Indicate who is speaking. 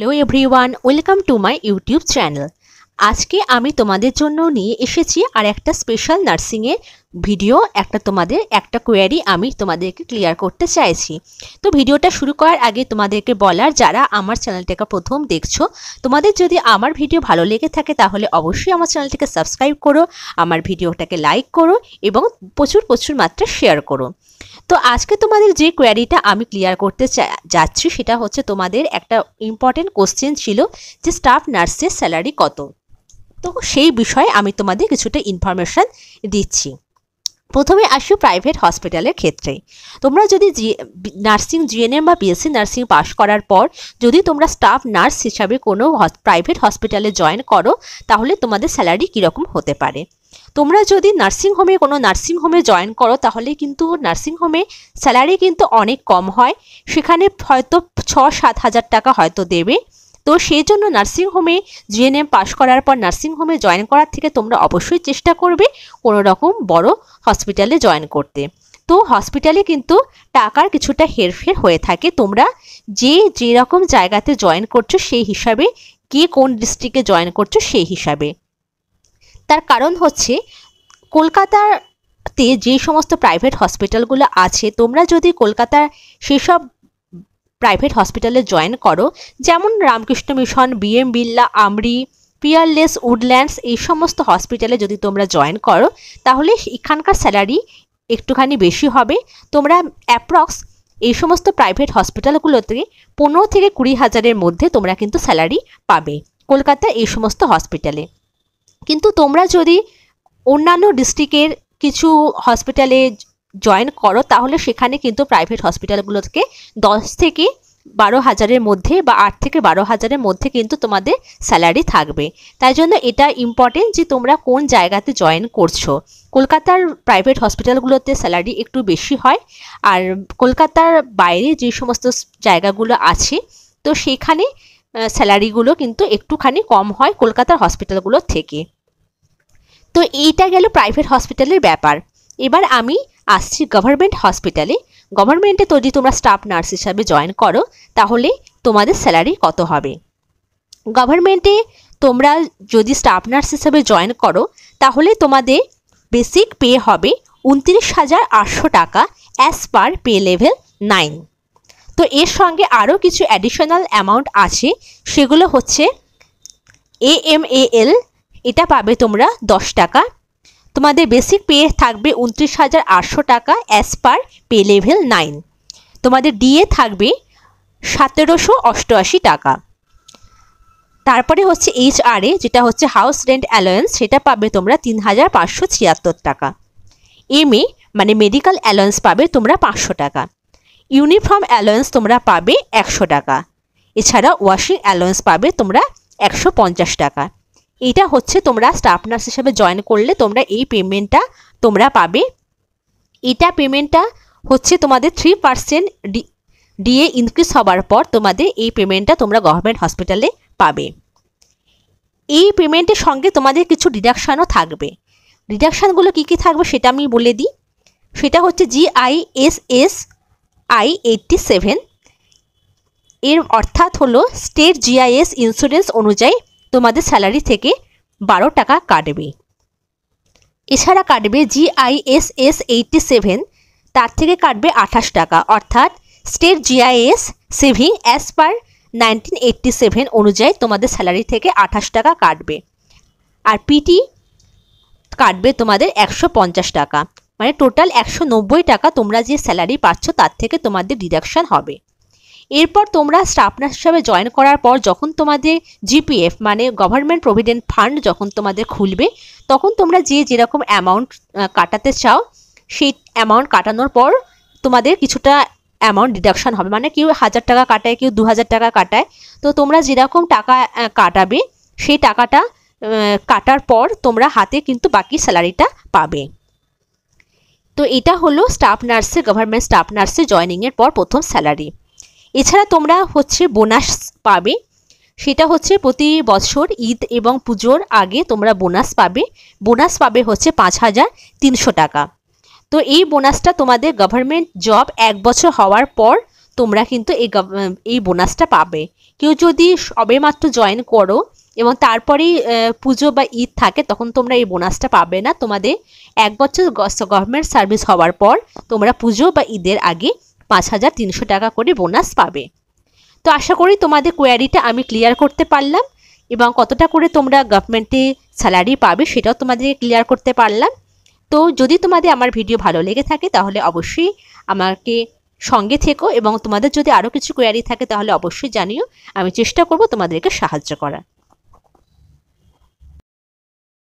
Speaker 1: hello everyone welcome to my YouTube channel আজকে আমি তোমাদের জন্য নিয়ে এসেছি আর একটা স্পেশাল নার্সিংয়ের ভিডিও একটা তোমাদের একটা কোয়ারি আমি তোমাদেরকে ক্লিয়ার করতে চাইছি তো ভিডিওটা শুরু করার আগে তোমাদেরকে বলার যারা আমার চ্যানেলটাকে প্রথম দেখছো তোমাদের যদি আমার ভিডিও ভালো লেগে থাকে তাহলে অবশ্যই আমার চ্যানেলটাকে সাবস্ক্রাইব করো আমার ভিডিওটাকে লাইক করো এবং প্রচুর প্রচুর মাত্রা শেয়ার করো তো আজকে তোমাদের যে কোয়ারিটা আমি ক্লিয়ার করতে যাচ্ছি সেটা হচ্ছে তোমাদের একটা ইম্পর্টেন্ট কোশ্চেন ছিল যে স্টাফ নার্সের স্যালারি কত তো সেই বিষয়ে আমি তোমাদের কিছুটা ইনফরমেশান দিচ্ছি প্রথমে আসি প্রাইভেট হসপিটালের ক্ষেত্রে তোমরা যদি নার্সিং জিএনএম বা বিএসসি নার্সিং পাশ করার পর যদি তোমরা স্টাফ নার্স হিসাবে কোনো প্রাইভেট হসপিটালে জয়েন করো তাহলে তোমাদের স্যালারি কীরকম হতে পারে তোমরা যদি নার্সিং হোমে কোনো নার্সিং হোমে জয়েন করো তাহলে কিন্তু নার্সিং হোমে স্যালারি কিন্তু অনেক কম হয় সেখানে হয়তো ছ সাত হাজার টাকা হয়তো দেবে তো সেই জন্য নার্সিংহোমে জিএনএম পাশ করার পর নার্সিংহোমে জয়েন করার থেকে তোমরা অবশ্যই চেষ্টা করবে কোনো রকম বড় হসপিটালে জয়েন করতে তো হসপিটালে কিন্তু টাকার কিছুটা হেরফের হয়ে থাকে তোমরা যে যে রকম জায়গাতে জয়েন করছো সেই হিসাবে কে কোন ডিস্ট্রিক্টে জয়েন করছো সেই হিসাবে তার কারণ হচ্ছে কলকাতাতে যে সমস্ত প্রাইভেট হসপিটালগুলো আছে তোমরা যদি কলকাতার সেসব প্রাইভেট হসপিটালে জয়েন করো যেমন রামকৃষ্ণ মিশন বিএম বিল্লা আমরি পিয়ারলেস উডল্যান্ডস এই সমস্ত হসপিটালে যদি তোমরা জয়েন করো তাহলে এখানকার স্যালারি একটুখানি বেশি হবে তোমরা অ্যাপ্রক্স এই সমস্ত প্রাইভেট হসপিটালগুলোতে পনেরো থেকে কুড়ি হাজারের মধ্যে তোমরা কিন্তু স্যালারি পাবে কলকাতা এই সমস্ত হসপিটালে কিন্তু তোমরা যদি অন্যান্য ডিস্ট্রিক্টের কিছু হসপিটালে জয়েন করো তাহলে সেখানে কিন্তু প্রাইভেট হসপিটালগুলোকে দশ থেকে বারো হাজারের মধ্যে বা আট থেকে বারো হাজারের মধ্যে কিন্তু তোমাদের স্যালারি থাকবে তাই জন্য এটা ইম্পর্টেন্ট যে তোমরা কোন জায়গাতে জয়েন করছো কলকাতার প্রাইভেট হসপিটালগুলোতে স্যালারি একটু বেশি হয় আর কলকাতার বাইরে যে সমস্ত জায়গাগুলো আছে তো সেখানে স্যালারিগুলো কিন্তু একটুখানি কম হয় কলকাতার হসপিটালগুলোর থেকে তো এইটা গেল প্রাইভেট হসপিটালের ব্যাপার এবার আমি আসছি গভর্নমেন্ট হসপিটালে গভর্নমেন্টে যদি তোমরা স্টাফ নার্স হিসাবে জয়েন করো তাহলে তোমাদের স্যালারি কত হবে গভর্নমেন্টে তোমরা যদি স্টাফ নার্স হিসাবে জয়েন করো তাহলে তোমাদের বেসিক পে হবে উনত্রিশ হাজার আটশো টাকা as per pay level nine তো এর সঙ্গে আরও কিছু অ্যাডিশনাল অ্যামাউন্ট আছে সেগুলো হচ্ছে এ এম এ এল এটা পাবে তোমরা দশ টাকা তোমাদের বেসিক পে থাকবে উনত্রিশ হাজার আটশো টাকা as per pay level nine তোমাদের ডিএ থাকবে সতেরোশো অষ্টআশি টাকা তারপরে হচ্ছে এইচআরএ যেটা হচ্ছে হাউস রেন্ট অ্যালোয়েন্স সেটা পাবে তোমরা তিন হাজার পাঁচশো ছিয়াত্তর টাকা এমএ মানে মেডিকেল অ্যালোয়েন্স পাবে তোমরা পাঁচশো টাকা ইউনিফর্ম অ্যালোয়েন্স তোমরা পাবে একশো টাকা এছাড়া ওয়াশিং অ্যালোয়েন্স পাবে তোমরা একশো পঞ্চাশ টাকা এটা হচ্ছে তোমরা স্টাফ নার্স হিসেবে জয়েন করলে তোমরা এই পেমেন্টটা তোমরা পাবে এটা পেমেন্টটা হচ্ছে তোমাদের থ্রি পার্সেন্ট ডিএ ইনক্রিজ হবার পর তোমাদের এই পেমেন্টটা তোমরা গভর্নমেন্ট হসপিটালে পাবে এই পেমেন্টের সঙ্গে তোমাদের কিছু ডিডাকশানও থাকবে ডিডাকশানগুলো কী কী থাকবে সেটা আমি বলে দিই সেটা হচ্ছে জিআইএসএস আই এইটটি সেভেন এর অর্থাৎ হলো স্টেট জিআইএস ইন্স্যুরেন্স অনুযায়ী তোমাদের স্যালারি থেকে বারো টাকা কাটবে এছাড়া কাটবে জিআইএসএস এইটটি সেভেন তার থেকে কাটবে আঠাশ টাকা অর্থাৎ state GIS saving as per nineteen eighty seven অনুযায়ী তোমাদের স্যালারি থেকে আঠাশ টাকা কাটবে আর পিটি কাটবে তোমাদের একশো পঞ্চাশ টাকা মানে টোটাল একশো নব্বই টাকা তোমরা যে স্যালারি পাচ্ছ তার থেকে তোমাদের ডিডাকশান হবে এরপর তোমরা স্টাফ হিসাবে জয়েন করার পর যখন তোমাদের জিপিএফ মানে গভর্নমেন্ট প্রভিডেন্ট ফান্ড যখন তোমাদের খুলবে তখন তোমরা যে যেরকম অ্যামাউন্ট কাটাতে চাও সেই অ্যামাউন্ট কাটানোর পর তোমাদের কিছুটা অ্যামাউন্ট ডিডাকশান হবে মানে কেউ হাজার টাকা কাটায় কেউ দু হাজার টাকা কাটায় তো তোমরা যেরকম টাকা কাটাবে সেই টাকাটা কাটার পর তোমরা হাতে কিন্তু বাকি স্যালারিটা পাবে তো এটা হলো স্টাফ নার্সে গভর্নমেন্ট স্টাফ নার্সে জয়নিংয়ের পর প্রথম স্যালারি এছাড়া তোমরা হচ্ছে বোনাস পাবে সেটা হচ্ছে প্রতি বছর ঈদ এবং পুজোর আগে তোমরা বোনাস পাবে বোনাস পাবে হচ্ছে পাঁচ হাজার তিনশো টাকা তো এই বোনাসটা তোমাদের গভর্নমেন্ট জব এক বছর হওয়ার পর তোমরা কিন্তু এই এই বোনাসটা পাবে কেউ যদি সবেমাত্র জয়েন করো এবং তারপরেই পুজো বা ঈদ থাকে তখন তোমরা এই বোনাসটা পাবে না তোমাদের এক বছর গভর্নমেন্ট সার্ভিস হওয়ার পর তোমরা পুজো বা ঈদের আগে পাঁচ হাজার তিনশো টাকা করে বোনাস পাবে তো আশা করি তোমাদের কোয়ারিটা আমি ক্লিয়ার করতে পারলাম এবং কতটা করে তোমরা গভর্নমেন্টে স্যালারি পাবে সেটাও তোমাদেরকে ক্লিয়ার করতে পারলাম তো যদি তোমাদের আমার ভিডিও ভালো লেগে থাকে তাহলে অবশ্যই আমাকে সঙ্গে থেকো এবং তোমাদের যদি আরও কিছু কোয়ারি থাকে তাহলে অবশ্যই জানিও আমি চেষ্টা করব তোমাদেরকে সাহায্য করার